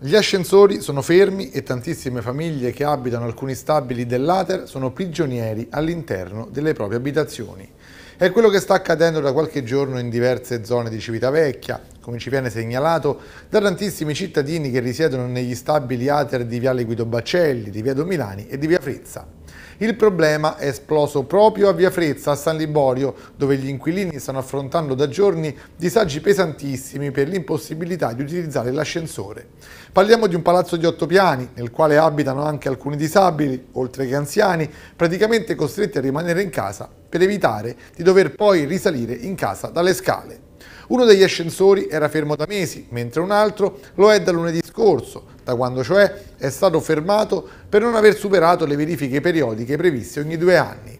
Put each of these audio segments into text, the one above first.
Gli ascensori sono fermi e tantissime famiglie che abitano alcuni stabili dell'Ater sono prigionieri all'interno delle proprie abitazioni. È quello che sta accadendo da qualche giorno in diverse zone di Civitavecchia, come ci viene segnalato da tantissimi cittadini che risiedono negli stabili Ater di Viale Guido Baccelli, di Via Domilani e di Via Frizza. Il problema è esploso proprio a Via Frezza, a San Liborio, dove gli inquilini stanno affrontando da giorni disagi pesantissimi per l'impossibilità di utilizzare l'ascensore. Parliamo di un palazzo di otto piani, nel quale abitano anche alcuni disabili, oltre che anziani, praticamente costretti a rimanere in casa per evitare di dover poi risalire in casa dalle scale. Uno degli ascensori era fermo da mesi, mentre un altro lo è da lunedì scorso, da quando cioè è stato fermato per non aver superato le verifiche periodiche previste ogni due anni.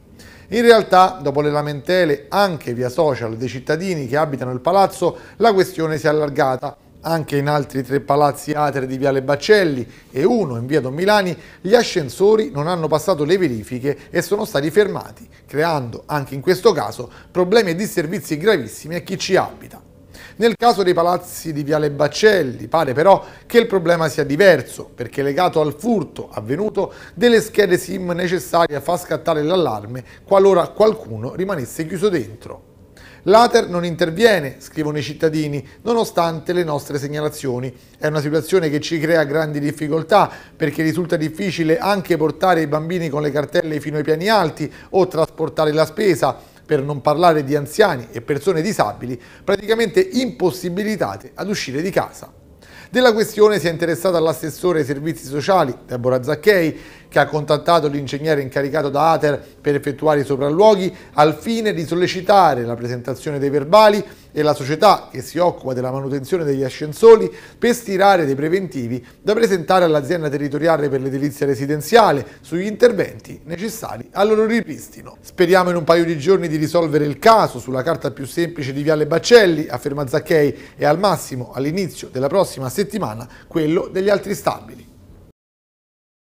In realtà, dopo le lamentele anche via social dei cittadini che abitano il palazzo, la questione si è allargata anche in altri tre palazzi atri di Viale Baccelli e uno in Via Don Milani gli ascensori non hanno passato le verifiche e sono stati fermati, creando anche in questo caso problemi e disservizi gravissimi a chi ci abita. Nel caso dei palazzi di Viale Baccelli pare però che il problema sia diverso, perché legato al furto avvenuto delle schede SIM necessarie a far scattare l'allarme qualora qualcuno rimanesse chiuso dentro. L'Ater non interviene, scrivono i cittadini, nonostante le nostre segnalazioni. È una situazione che ci crea grandi difficoltà perché risulta difficile anche portare i bambini con le cartelle fino ai piani alti o trasportare la spesa, per non parlare di anziani e persone disabili, praticamente impossibilitate ad uscire di casa. Della questione si è interessata l'assessore ai servizi sociali, Deborah Zacchei, che ha contattato l'ingegnere incaricato da Ater per effettuare i sopralluoghi al fine di sollecitare la presentazione dei verbali e la società che si occupa della manutenzione degli ascensori per stirare dei preventivi da presentare all'azienda territoriale per l'edilizia residenziale sugli interventi necessari al loro ripristino. Speriamo in un paio di giorni di risolvere il caso sulla carta più semplice di Viale Baccelli, afferma Zacchei, e al massimo all'inizio della prossima settimana quello degli altri stabili.